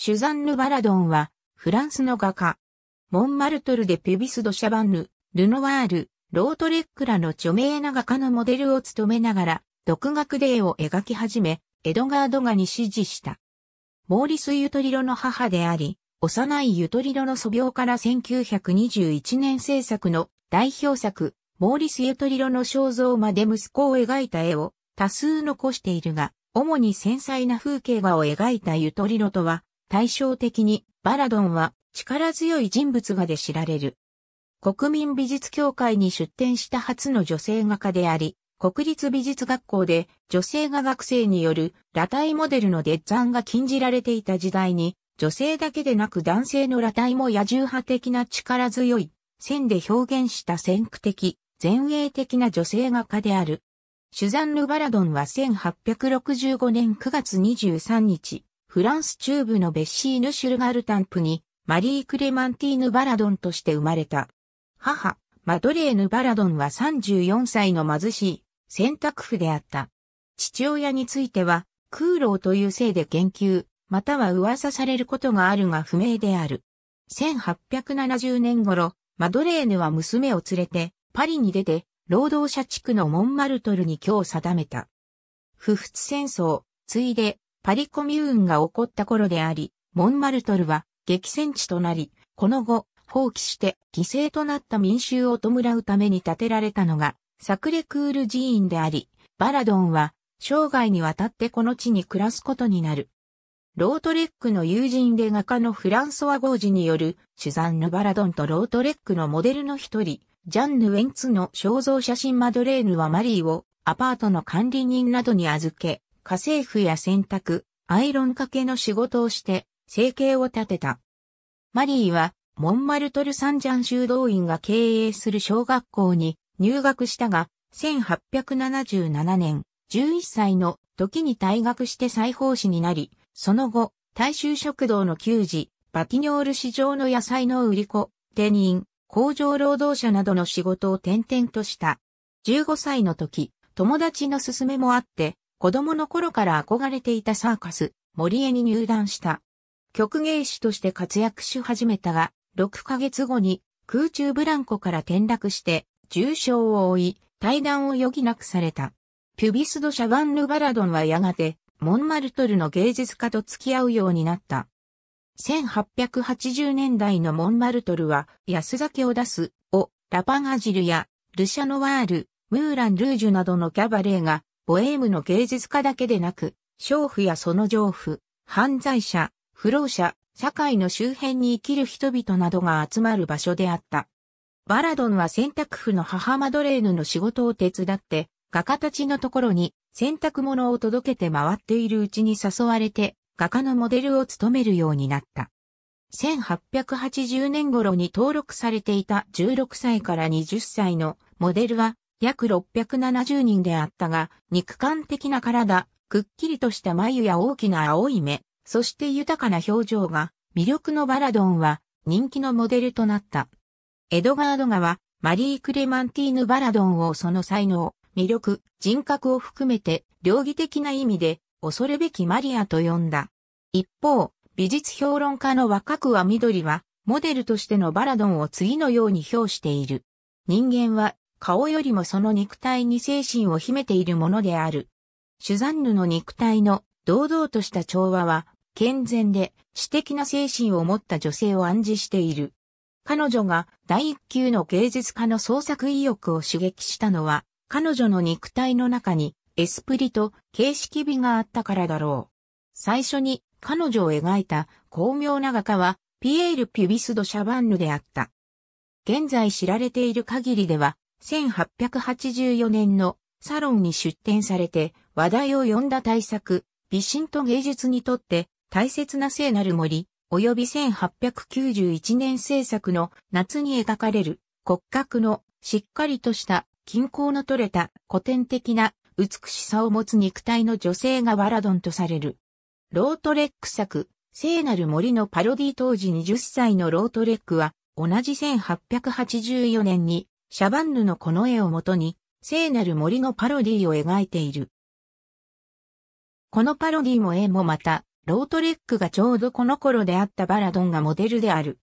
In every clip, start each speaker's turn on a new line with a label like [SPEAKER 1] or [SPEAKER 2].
[SPEAKER 1] シュザンヌ・バラドンは、フランスの画家。モンマルトルでュビス・ド・シャバンヌ、ルノワール、ロートレックらの著名な画家のモデルを務めながら、独学で絵を描き始め、エドガード・ガに指示した。モーリス・ユトリロの母であり、幼いユトリロの素描から1921年制作の代表作、モーリス・ユトリロの肖像まで息子を描いた絵を多数残しているが、主に繊細な風景画を描いたユトリロとは対照的にバラドンは力強い人物画で知られる。国民美術協会に出展した初の女性画家であり、国立美術学校で女性が学生による裸体モデルのデッザンが禁じられていた時代に、女性だけでなく男性の裸体も野獣派的な力強い線で表現した先駆的、前衛的な女性画家である。シュザンヌ・バラドンは1865年9月23日、フランス中部のベッシーヌ・シュルガルタンプに、マリー・クレマンティーヌ・バラドンとして生まれた。母、マドレーヌ・バラドンは34歳の貧しい、選択婦であった。父親については、空老というせいで言及、または噂されることがあるが不明である。1870年頃、マドレーヌは娘を連れて、パリに出て、労働者地区のモンマルトルに今日定めた。不仏戦争、ついで、パリコミューンが起こった頃であり、モンマルトルは激戦地となり、この後、放棄して犠牲となった民衆を弔うために建てられたのが、サクレクール寺院であり、バラドンは生涯にわたってこの地に暮らすことになる。ロートレックの友人で画家のフランソワ・ゴージによる、シュザンヌ・バラドンとロートレックのモデルの一人、ジャンヌ・ウェンツの肖像写真マドレーヌはマリーをアパートの管理人などに預け、家政婦や洗濯、アイロン掛けの仕事をして、生計を立てた。マリーは、モンマルトル・サンジャン修道院が経営する小学校に入学したが、1877年、11歳の時に退学して再奉仕になり、その後、大衆食堂の給仕、バティニョール市場の野菜の売り子、店人、工場労働者などの仕事を転々とした。15歳の時、友達の勧めもあって、子供の頃から憧れていたサーカス、森江に入団した。曲芸師として活躍し始めたが、6ヶ月後に空中ブランコから転落して重傷を負い、退団を余儀なくされた。ピュビスド・シャバンヌ・バラドンはやがて、モンマルトルの芸術家と付き合うようになった。1880年代のモンマルトルは、安酒を出す、を、ラパガジルや、ルシャノワール、ムーラン・ルージュなどのキャバレーが、ボエームの芸術家だけでなく、娼婦やその丈夫、犯罪者、不老者、社会の周辺に生きる人々などが集まる場所であった。バラドンは洗濯婦の母マドレーヌの仕事を手伝って、画家たちのところに洗濯物を届けて回っているうちに誘われて、画家のモデルを務めるようになった。1880年頃に登録されていた16歳から20歳のモデルは約670人であったが、肉感的な体、くっきりとした眉や大きな青い目、そして豊かな表情が、魅力のバラドンは人気のモデルとなった。エドガードガは、マリー・クレマンティーヌ・バラドンをその才能、魅力、人格を含めて、両義的な意味で、恐るべきマリアと呼んだ。一方、美術評論家の若くは緑は、モデルとしてのバラドンを次のように評している。人間は顔よりもその肉体に精神を秘めているものである。シュザンヌの肉体の堂々とした調和は、健全で私的な精神を持った女性を暗示している。彼女が第一級の芸術家の創作意欲を刺激したのは、彼女の肉体の中にエスプリと形式美があったからだろう。最初に彼女を描いた巧妙な画家はピエール・ピュビス・ド・シャバンヌであった。現在知られている限りでは、1884年のサロンに出展されて話題を呼んだ大作、美神と芸術にとって大切な聖なる森、及び1891年制作の夏に描かれる骨格のしっかりとした均衡の取れた古典的な美しさを持つ肉体の女性がワラドンとされる。ロートレック作、聖なる森のパロディ当時20歳のロートレックは同じ1884年にシャバンヌのこの絵をもとに、聖なる森のパロディを描いている。このパロディも絵もまた、ロートレックがちょうどこの頃であったバラドンがモデルである。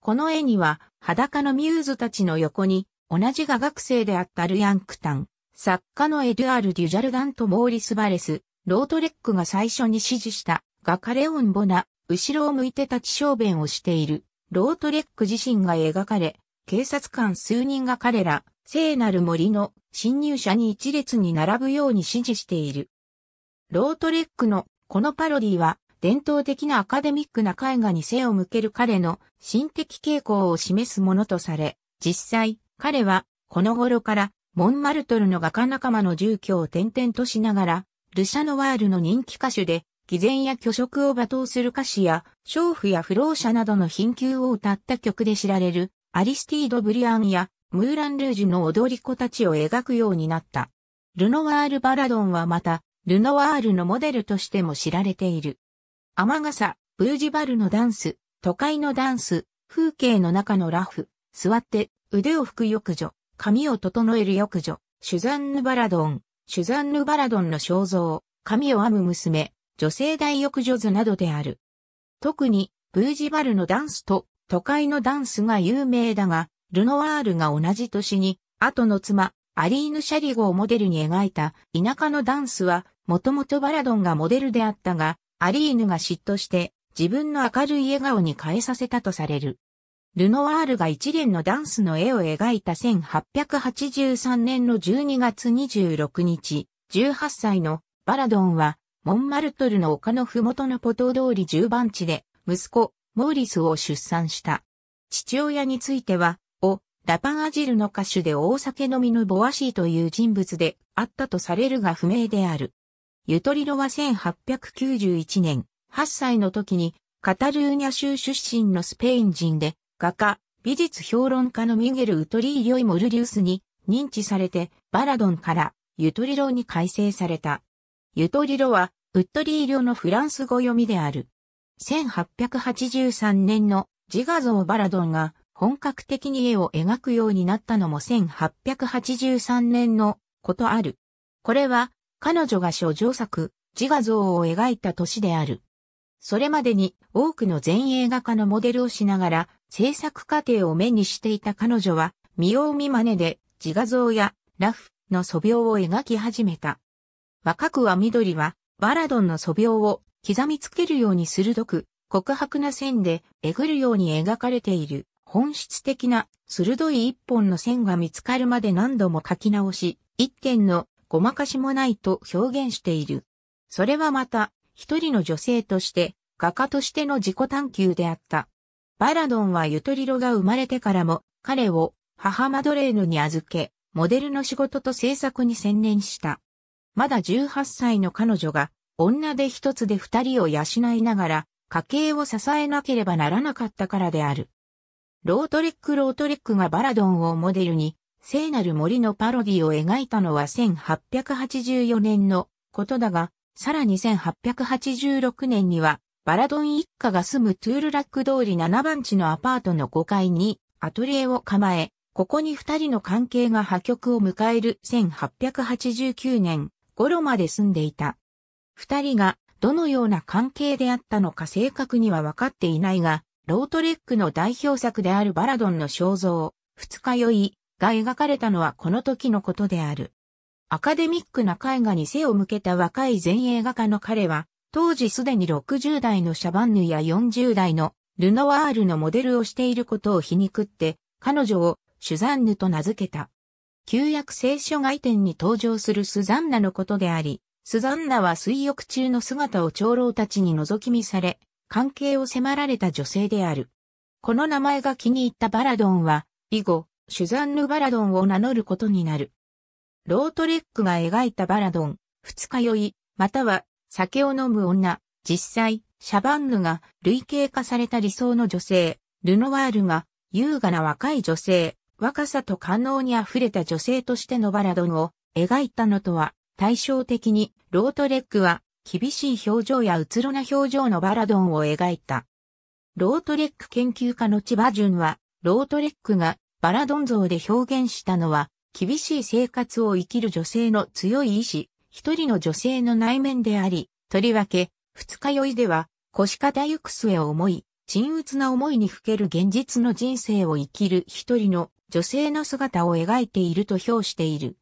[SPEAKER 1] この絵には、裸のミューズたちの横に、同じ画学生であったルヤンクタン、作家のエドゥアール・デュジャルダンとモーリス・バレス、ロートレックが最初に指示した画家レオン・ボナ、後ろを向いて立ち小便をしている、ロートレック自身が描かれ、警察官数人が彼ら、聖なる森の侵入者に一列に並ぶように指示している。ロートレックのこのパロディは伝統的なアカデミックな絵画に背を向ける彼の心的傾向を示すものとされ、実際彼はこの頃からモンマルトルの画家仲間の住居を転々としながら、ルシャノワールの人気歌手で、偽善や虚飾を罵倒する歌詞や、娼婦や不老者などの貧窮を歌った曲で知られる、アリスティード・ブリアンやムーラン・ルージュの踊り子たちを描くようになった。ルノワール・バラドンはまた、ルノワールのモデルとしても知られている。雨傘、ブージバルのダンス、都会のダンス、風景の中のラフ、座って、腕を拭く浴女、髪を整える浴女、シュザンヌ・バラドン、シュザンヌ・バラドンの肖像、髪を編む娘、女性大浴女図などである。特に、ブージバルのダンスと都会のダンスが有名だが、ルノワールが同じ年に、後の妻、アリーヌ・シャリゴをモデルに描いた田舎のダンスは、もともとバラドンがモデルであったが、アリーヌが嫉妬して自分の明るい笑顔に変えさせたとされる。ルノワールが一連のダンスの絵を描いた1883年の12月26日、18歳のバラドンは、モンマルトルの丘のふもとのポト通り10番地で、息子、モーリスを出産した。父親については、お、ラパンアジルの歌手で大酒飲みのボアシーという人物であったとされるが不明である。ゆとりろは1891年、8歳の時にカタルーニャ州出身のスペイン人で、画家、美術評論家のミゲル・ウトリーリイ・モルリウスに認知されて、バラドンからゆとりろに改正された。ゆとりろは、ウットリーリョのフランス語読みである。1883年の自画像バラドンが本格的に絵を描くようになったのも1883年のことある。これは彼女が諸上作、自画像を描いた年である。それまでに多くの前映画家のモデルをしながら制作過程を目にしていた彼女は見よう見真似で自画像やラフの素描を描き始めた。若くは緑はバラドンの素描を刻みつけるように鋭く、告白な線でえぐるように描かれている本質的な鋭い一本の線が見つかるまで何度も書き直し、一点のごまかしもないと表現している。それはまた、一人の女性として、画家としての自己探求であった。バラドンはゆとりろが生まれてからも、彼を母マドレーヌに預け、モデルの仕事と制作に専念した。まだ18歳の彼女が女手一つで二人を養いながら、家計を支えなければならなかったからである。ロートレック・ロートレックがバラドンをモデルに、聖なる森のパロディを描いたのは1884年のことだが、さらに1886年には、バラドン一家が住むトゥールラック通り7番地のアパートの5階にアトリエを構え、ここに二人の関係が破局を迎える1889年頃まで住んでいた。二人がどのような関係であったのか正確には分かっていないが、ロートレックの代表作であるバラドンの肖像、二日酔いが描かれたのはこの時のことである。アカデミックな絵画に背を向けた若い前衛画家の彼は、当時すでに60代のシャバンヌや40代のルノワールのモデルをしていることを皮肉って、彼女をシュザンヌと名付けた。旧約聖書外典に登場するスザンナのことであり、スザンナは水浴中の姿を長老たちに覗き見され、関係を迫られた女性である。この名前が気に入ったバラドンは、以後、シュザンヌ・バラドンを名乗ることになる。ロートレックが描いたバラドン、二日酔い、または酒を飲む女、実際、シャバンヌが類型化された理想の女性、ルノワールが優雅な若い女性、若さと感能に溢れた女性としてのバラドンを描いたのとは対照的に、ロートレックは、厳しい表情やうつろな表情のバラドンを描いた。ロートレック研究家の千葉淳は、ロートレックがバラドン像で表現したのは、厳しい生活を生きる女性の強い意志、一人の女性の内面であり、とりわけ、二日酔いでは、腰肩行く末を思い、沈鬱な思いにふける現実の人生を生きる一人の女性の姿を描いていると評している。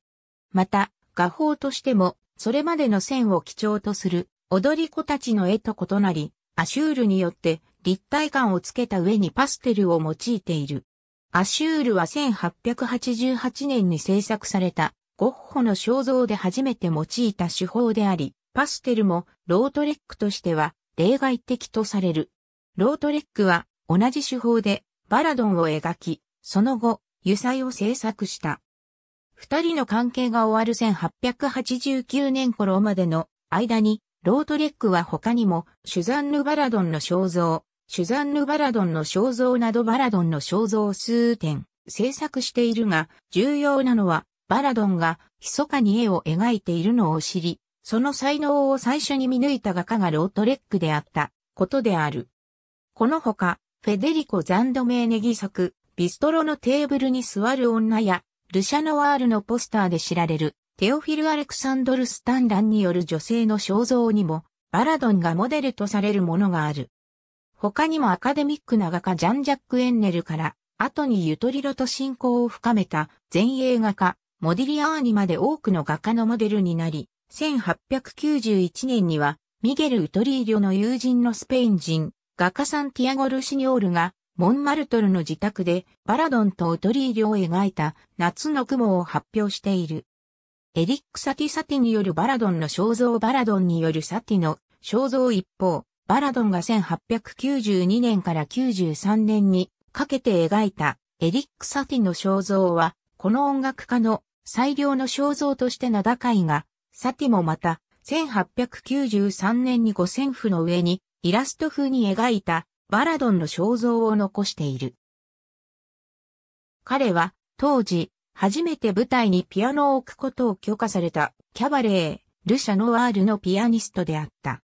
[SPEAKER 1] また、画法としても、それまでの線を基調とする、踊り子たちの絵と異なり、アシュールによって立体感をつけた上にパステルを用いている。アシュールは1888年に制作されたゴッホの肖像で初めて用いた手法であり、パステルもロートレックとしては例外的とされる。ロートレックは同じ手法でバラドンを描き、その後、油彩を制作した。二人の関係が終わる1889年頃までの間に、ロートレックは他にも、シュザンヌ・バラドンの肖像、シュザンヌ・バラドンの肖像などバラドンの肖像数点、制作しているが、重要なのは、バラドンが密かに絵を描いているのを知り、その才能を最初に見抜いた画家がロートレックであったことである。この他、フェデリコ・ザンドメーネギ作、ビストロのテーブルに座る女や、ルシャノワールのポスターで知られる、テオフィル・アレクサンドル・スタンランによる女性の肖像にも、バラドンがモデルとされるものがある。他にもアカデミックな画家ジャン・ジャック・エンネルから、後にゆとりろと親交を深めた前衛画家、モディリアーニまで多くの画家のモデルになり、1891年には、ミゲル・ウトリーリョの友人のスペイン人、画家サンティアゴ・ルシニオールが、モンマルトルの自宅でバラドンとオトリーリョを描いた夏の雲を発表している。エリック・サティ・サティによるバラドンの肖像バラドンによるサティの肖像一方、バラドンが1892年から93年にかけて描いたエリック・サティの肖像は、この音楽家の最良の肖像として名高いが、サティもまた1893年に五0譜の上にイラスト風に描いたバラドンの肖像を残している。彼は当時初めて舞台にピアノを置くことを許可されたキャバレー、ルシャノワールのピアニストであった。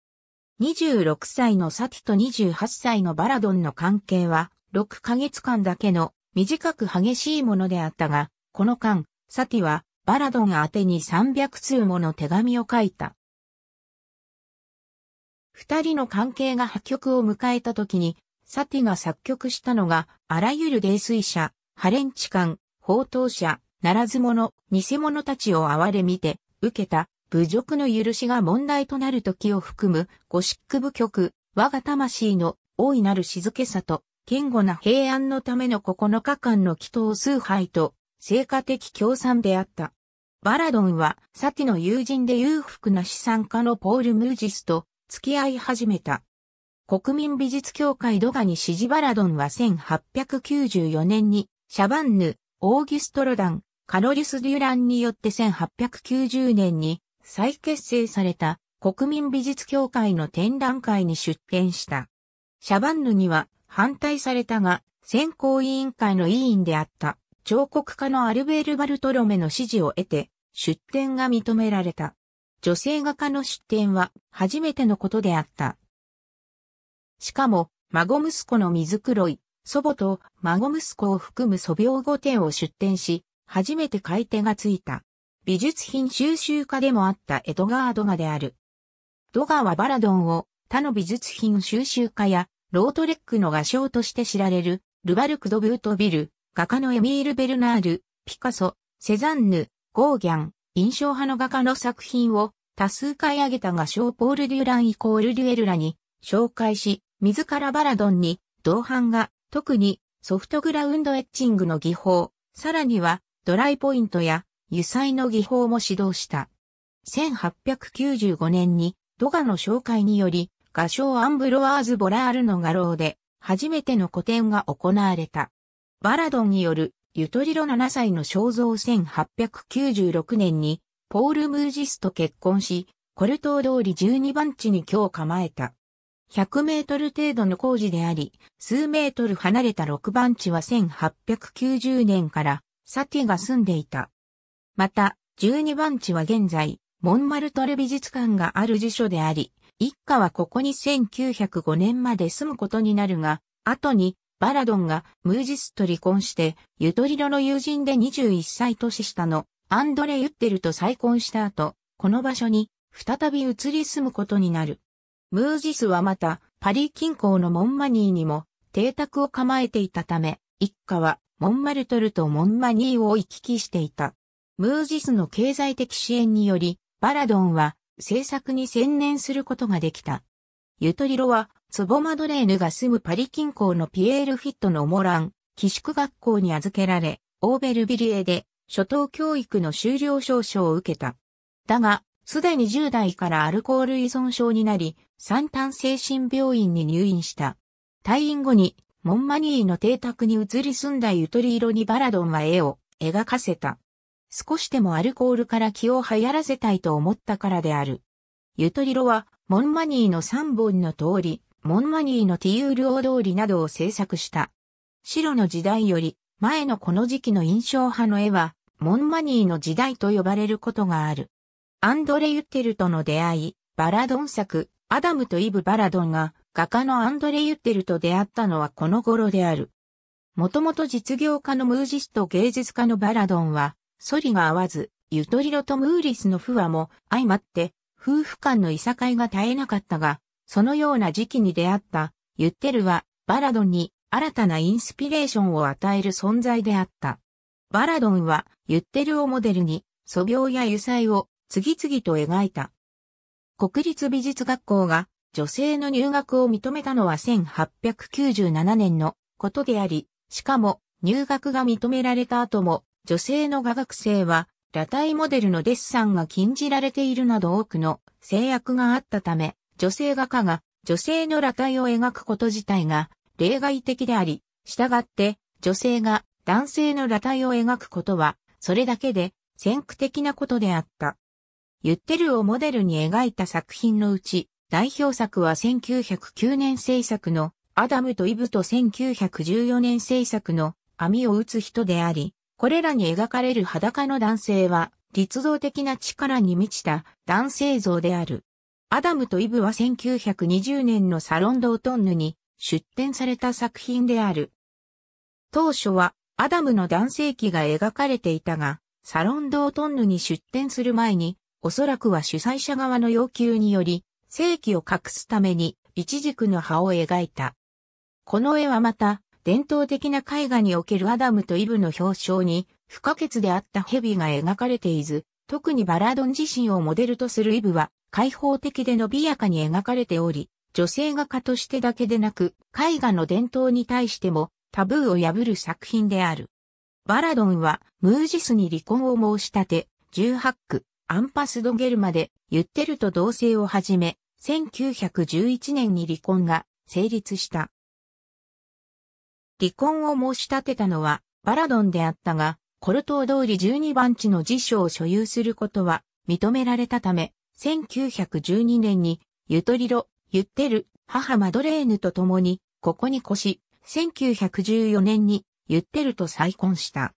[SPEAKER 1] 26歳のサティと28歳のバラドンの関係は6ヶ月間だけの短く激しいものであったが、この間、サティはバラドン宛に300通もの手紙を書いた。二人の関係が破局を迎えた時に、サティが作曲したのが、あらゆる泥酔者、ハレンチ官、宝刀者、ならず者、偽者たちを哀れみて、受けた、侮辱の許しが問題となる時を含む、ゴシック部曲、我が魂の大いなる静けさと、堅固な平安のための9日間の祈祷崇拝と、成果的協賛であった。バラドンは、サティの友人で裕福な資産家のポール・ムージスと、付き合い始めた。国民美術協会ドガニ・シジバラドンは1894年に、シャバンヌ、オーギュストロダン、カロリス・デュランによって1890年に再結成された国民美術協会の展覧会に出展した。シャバンヌには反対されたが、選考委員会の委員であった彫刻家のアルベール・バルトロメの支持を得て、出展が認められた。女性画家の出展は初めてのことであった。しかも、孫息子の水黒い、祖母と孫息子を含む素描5点を出展し、初めて買い手がついた。美術品収集家でもあったエドガー・ドガである。ドガはバラドンを他の美術品収集家やロートレックの画商として知られるルバルク・ド・ブート・ビル、画家のエミール・ベルナール、ピカソ、セザンヌ、ゴーギャン、印象派の画家の作品を多数買い上げた画商ポール・デュランイコール・デュエルラに紹介し、自らバラドンに同伴が特にソフトグラウンドエッチングの技法、さらにはドライポイントや油彩の技法も指導した。1895年にドガの紹介により画商アンブロワーズ・ボラールの画廊で初めての個展が行われた。バラドンによるゆとりろ7歳の肖像1896年に、ポール・ムージスと結婚し、コルトー通り12番地に今日構えた。100メートル程度の工事であり、数メートル離れた6番地は1890年からサティが住んでいた。また、12番地は現在、モンマルトル美術館がある辞書であり、一家はここに1905年まで住むことになるが、後にバラドンがムージスと離婚して、ゆとりロの友人で21歳年下のアンドレ・ユッテルと再婚した後、この場所に再び移り住むことになる。ムージスはまたパリ近郊のモンマニーにも邸宅を構えていたため、一家はモンマルトルとモンマニーを行き来していた。ムージスの経済的支援により、バラドンは政策に専念することができた。ゆとりろはツボマドレーヌが住むパリ近郊のピエール・フィットのモラン、寄宿学校に預けられ、オーベルビリエで初等教育の修了証書を受けた。だが、すでに10代からアルコール依存症になり、三端精神病院に入院した。退院後に、モンマニーの邸宅に移り住んだゆとり色にバラドンは絵を描かせた。少しでもアルコールから気を流行らせたいと思ったからである。ゆとりろは、モンマニーの三本の通り、モンマニーのティユール大通りなどを制作した。白の時代より前のこの時期の印象派の絵は、モンマニーの時代と呼ばれることがある。アンドレ・ユッテルとの出会い、バラドン作、アダムとイブ・バラドンが画家のアンドレ・ユッテルと出会ったのはこの頃である。もともと実業家のムージスト芸術家のバラドンは、ソリが合わず、ゆとりロとムーリスの不和も相まって、夫婦間のいさかいが絶えなかったが、そのような時期に出会ったユッテルはバラドンに新たなインスピレーションを与える存在であった。バラドンはユッテルをモデルに素描や油彩を次々と描いた。国立美術学校が女性の入学を認めたのは1897年のことであり、しかも入学が認められた後も女性の画学生は裸体モデルのデッサンが禁じられているなど多くの制約があったため、女性画家が女性の裸体を描くこと自体が例外的であり、従って女性が男性の裸体を描くことは、それだけで先駆的なことであった。ユッテルをモデルに描いた作品のうち、代表作は1909年制作のアダムとイブと1914年制作の網を打つ人であり、これらに描かれる裸の男性は、立像的な力に満ちた男性像である。アダムとイブは1920年のサロンドートンヌに出展された作品である。当初はアダムの男性器が描かれていたが、サロンドートンヌに出展する前に、おそらくは主催者側の要求により、正器を隠すために、一軸の葉を描いた。この絵はまた、伝統的な絵画におけるアダムとイブの表彰に、不可欠であった蛇が描かれていず、特にバラドン自身をモデルとするイブは、開放的で伸びやかに描かれており、女性画家としてだけでなく、絵画の伝統に対してもタブーを破る作品である。バラドンはムージスに離婚を申し立て、18区、アンパスドゲルまで、ユッテルと同棲を始め、1911年に離婚が成立した。離婚を申し立てたのはバラドンであったが、コルトー通り12番地の辞書を所有することは認められたため、1912年に、ゆとりろ、ゆってる、母マドレーヌと共に、ここに越し、1914年に、ゆってると再婚した。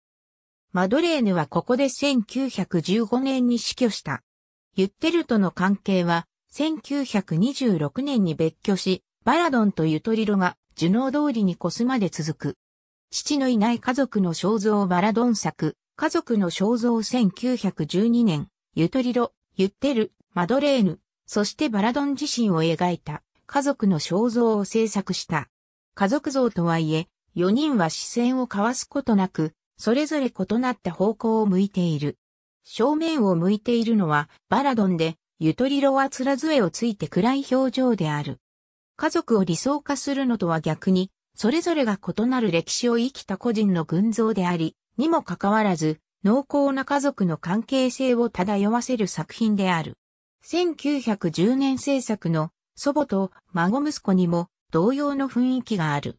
[SPEAKER 1] マドレーヌはここで1915年に死去した。ユっテルとの関係は、1926年に別居し、バラドンとゆとりろが、ジュノー通りに越すまで続く。父のいない家族の肖像バラドン作、家族の肖像1912年、ゆとりろ、ゆってる、マドレーヌ、そしてバラドン自身を描いた家族の肖像を制作した。家族像とはいえ、4人は視線を交わすことなく、それぞれ異なった方向を向いている。正面を向いているのはバラドンで、ゆとりろはつら杖をついて暗い表情である。家族を理想化するのとは逆に、それぞれが異なる歴史を生きた個人の群像であり、にもかかわらず、濃厚な家族の関係性を漂わせる作品である。1910年制作の祖母と孫息子にも同様の雰囲気がある。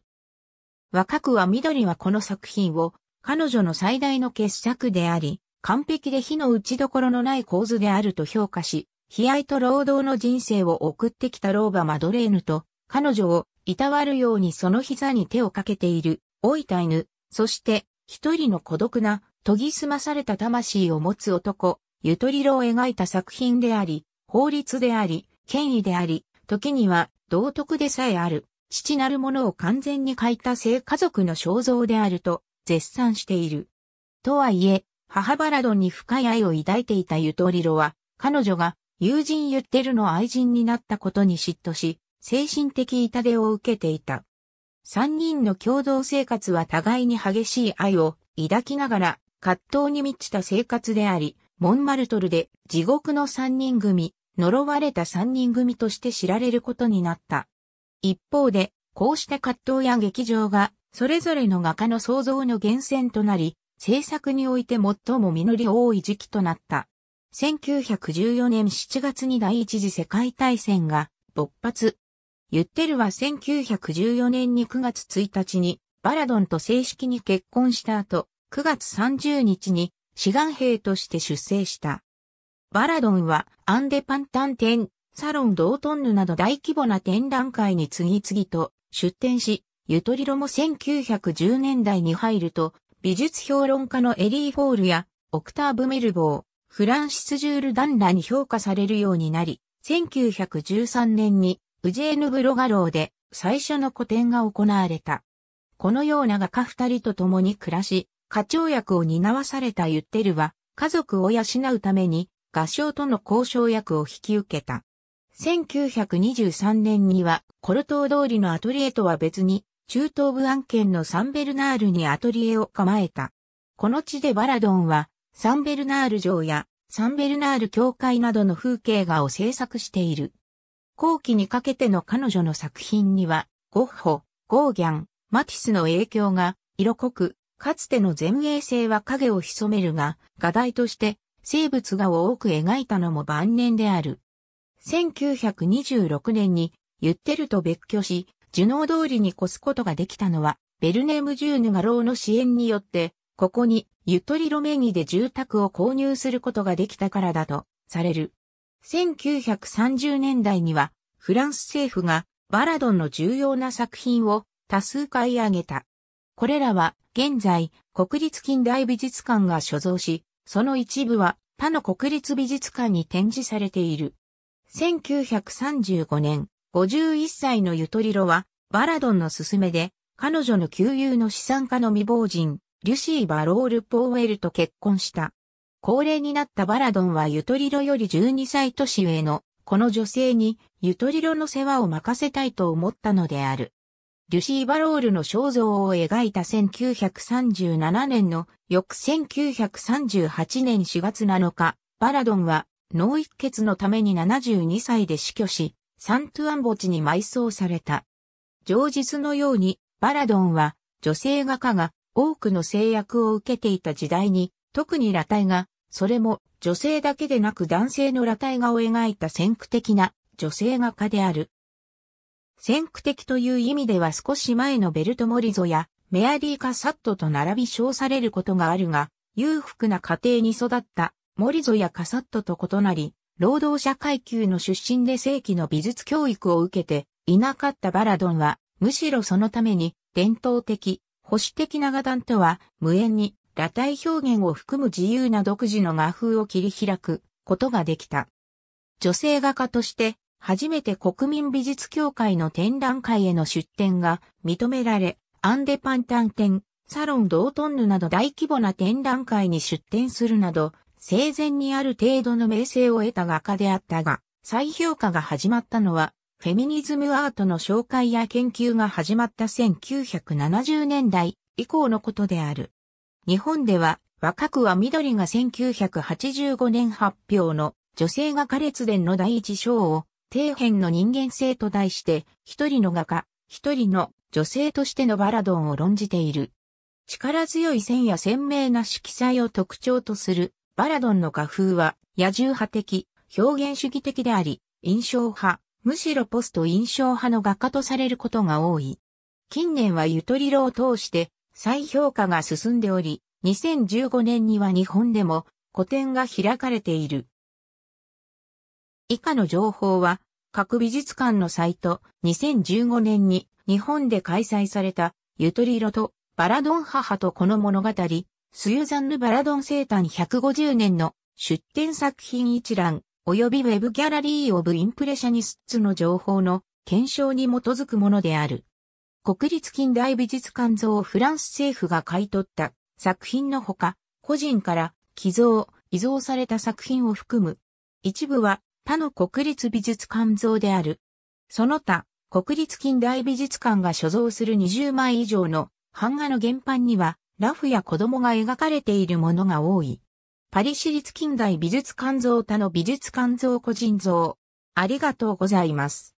[SPEAKER 1] 若くは緑はこの作品を彼女の最大の傑作であり、完璧で火の打ちどころのない構図であると評価し、悲哀と労働の人生を送ってきた老婆マドレーヌと、彼女をいたわるようにその膝に手をかけている、老いた犬、そして一人の孤独な研ぎ澄まされた魂を持つ男、ゆとりろを描いた作品であり、法律であり、権威であり、時には道徳でさえある、父なるものを完全に書いた性家族の肖像であると絶賛している。とはいえ、母バラドンに深い愛を抱いていたゆとりろは、彼女が友人ゆってるの愛人になったことに嫉妬し、精神的痛手を受けていた。三人の共同生活は互いに激しい愛を抱きながら葛藤に満ちた生活であり、モンマルトルで地獄の三人組呪われた三人組として知られることになった。一方で、こうした葛藤や劇場が、それぞれの画家の創造の源泉となり、制作において最も実り多い時期となった。1914年7月に第一次世界大戦が勃発。ユッテルは1914年に9月1日にバラドンと正式に結婚した後、9月30日に志願兵として出征した。バラドンは、アンデパンタン展、サロンドートンヌなど大規模な展覧会に次々と出展し、ユトリロも1910年代に入ると、美術評論家のエリー・フォールや、オクターブ・メルボー、フランシス・ジュール・ダンラに評価されるようになり、1913年に、ウジェーヌ・ブロガローで、最初の個展が行われた。このような画家二人と共に暮らし、課長役を担わされたユッテルは、家族を養うために、合唱との交渉役を引き受けた。1923年にはコルトー通りのアトリエとは別に中東部案件のサンベルナールにアトリエを構えた。この地でバラドンはサンベルナール城やサンベルナール教会などの風景画を制作している。後期にかけての彼女の作品には、ゴッホ、ゴーギャン、マティスの影響が色濃く、かつての前衛性は影を潜めるが、画題として生物画を多く描いたのも晩年である。1926年にユッテルと別居し、受納通りに越すことができたのは、ベルネーム・ジューヌ画廊の支援によって、ここにゆとりロメギで住宅を購入することができたからだとされる。1930年代には、フランス政府がバラドンの重要な作品を多数買い上げた。これらは現在国立近代美術館が所蔵し、その一部は他の国立美術館に展示されている。1935年、51歳のゆとりろは、バラドンの勧めで、彼女の旧友の資産家の未亡人、リュシー・バロール・ポーウェルと結婚した。高齢になったバラドンはゆとりろより12歳年上の、この女性に、ゆとりろの世話を任せたいと思ったのである。デュシー・バロールの肖像を描いた1937年の翌1938年4月7日、バラドンは脳一血のために72歳で死去し、サントゥアン墓地に埋葬された。上日のように、バラドンは女性画家が多くの制約を受けていた時代に、特に裸体が、それも女性だけでなく男性の裸体画を描いた先駆的な女性画家である。先駆的という意味では少し前のベルト・モリゾやメアリー・カサットと並び称されることがあるが、裕福な家庭に育ったモリゾやカサットと異なり、労働者階級の出身で正規の美術教育を受けていなかったバラドンは、むしろそのために伝統的、保守的な画壇とは無縁に裸体表現を含む自由な独自の画風を切り開くことができた。女性画家として初めて国民美術協会の展覧会への出展が認められ、アンデパンタン展、サロンドートンヌなど大規模な展覧会に出展するなど、生前にある程度の名声を得た画家であったが、再評価が始まったのは、フェミニズムアートの紹介や研究が始まった1970年代以降のことである。日本では、若くは緑が1985年発表の女性画家列伝の第一章を底辺の人間性と題して、一人の画家、一人の女性としてのバラドンを論じている。力強い線や鮮明な色彩を特徴とするバラドンの画風は野獣派的、表現主義的であり、印象派、むしろポスト印象派の画家とされることが多い。近年はゆとり路を通して再評価が進んでおり、2015年には日本でも個展が開かれている。以下の情報は、各美術館のサイト、2015年に日本で開催された、ゆとり色とバラドン母とこの物語、スユザンヌ・バラドン生誕150年の出展作品一覧、及びウェブギャラリー・オブ・インプレシャニスツの情報の検証に基づくものである。国立近代美術館像をフランス政府が買い取った作品のほか、個人から寄贈、遺贈された作品を含む。一部は他の国立美術館像である。その他、国立近代美術館が所蔵する20枚以上の版画の原版には、ラフや子供が描かれているものが多い。パリ市立近代美術館像他の美術館像個人像。ありがとうございます。